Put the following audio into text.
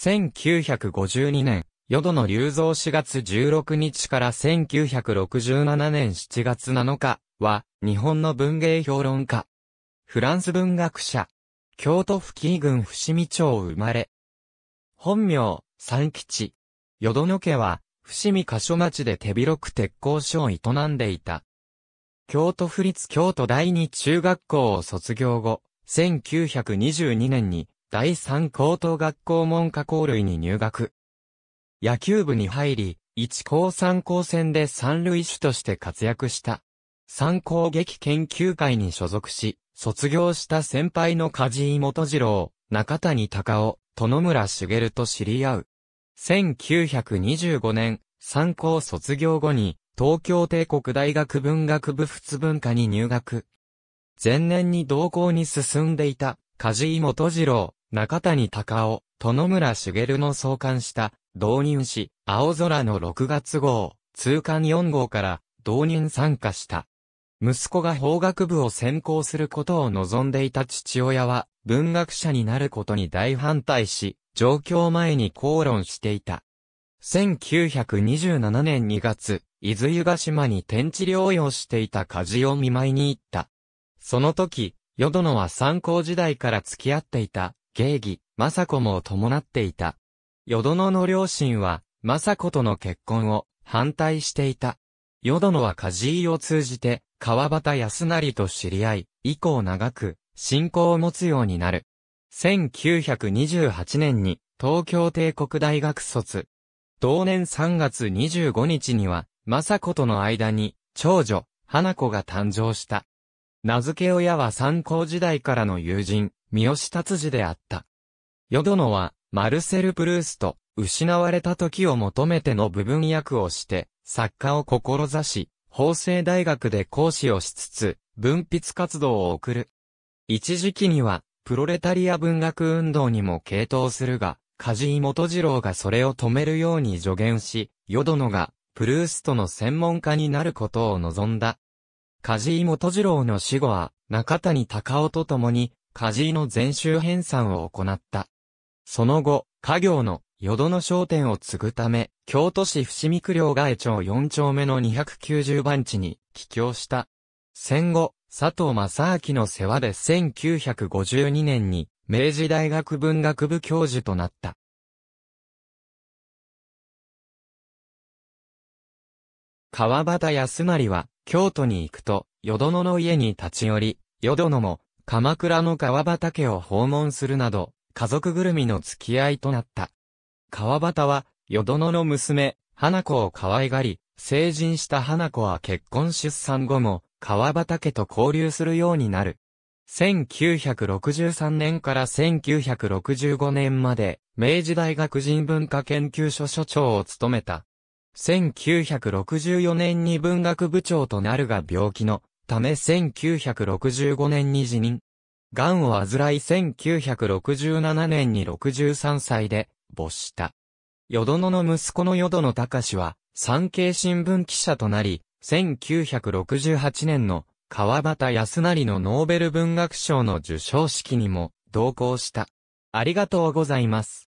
1952年、淀野隆造4月16日から1967年7月7日は、日本の文芸評論家。フランス文学者。京都府紀伊郡伏見町生まれ。本名、三吉。淀野家は、伏見箇所町で手広く鉄工所を営んでいた。京都府立京都第二中学校を卒業後、1922年に第三高等学校文科校類に入学。野球部に入り、一高三高戦で三類種として活躍した。三高劇研究会に所属し、卒業した先輩の梶井元次郎、中谷隆夫、殿村茂と知り合う。1925年、三高卒業後に、東京帝国大学文学部仏文化に入学。前年に同校に進んでいた、梶井元次郎、中谷隆夫、殿村茂の創刊した導入し、青空の6月号、通刊4号から導入参加した。息子が法学部を専攻することを望んでいた父親は、文学者になることに大反対し、状況前に口論していた。1927年2月、伊豆湯ヶ島に天地療養していた家事を見舞いに行った。その時、淀野は参考時代から付き合っていた芸儀、政子も伴っていた。淀野の両親は、政子との結婚を反対していた。淀野は梶井を通じて、川端康成と知り合い、以降長く、信仰を持つようになる。1928年に、東京帝国大学卒。同年3月25日には、政子との間に、長女、花子が誕生した。名付け親は参考時代からの友人、三好達治であった。ヨドノは、マルセル・プルースと、失われた時を求めての部分役をして、作家を志し、法政大学で講師をしつつ、文筆活動を送る。一時期には、プロレタリア文学運動にも傾倒するが、梶井元次郎がそれを止めるように助言し、ヨドノが、プルーストの専門家になることを望んだ。梶井元次郎の死後は、中谷隆夫と共に、家事の全集編纂を行った。その後、家業の淀の商店を継ぐため、京都市伏見区領外町4丁目の290番地に帰郷した。戦後、佐藤正明の世話で1952年に明治大学文学部教授となった。川端康成は京都に行くと、淀野の家に立ち寄り、淀野も鎌倉の川端家を訪問するなど、家族ぐるみの付き合いとなった。川端は、淀どの娘、花子を可愛がり、成人した花子は結婚出産後も、川端家と交流するようになる。1963年から1965年まで、明治大学人文化研究所所長を務めた。1964年に文学部長となるが病気のため1965年に辞任。癌を患い1967年に63歳で没した。淀野の息子の淀野隆は、産経新聞記者となり、1968年の川端康成のノーベル文学賞の受賞式にも同行した。ありがとうございます。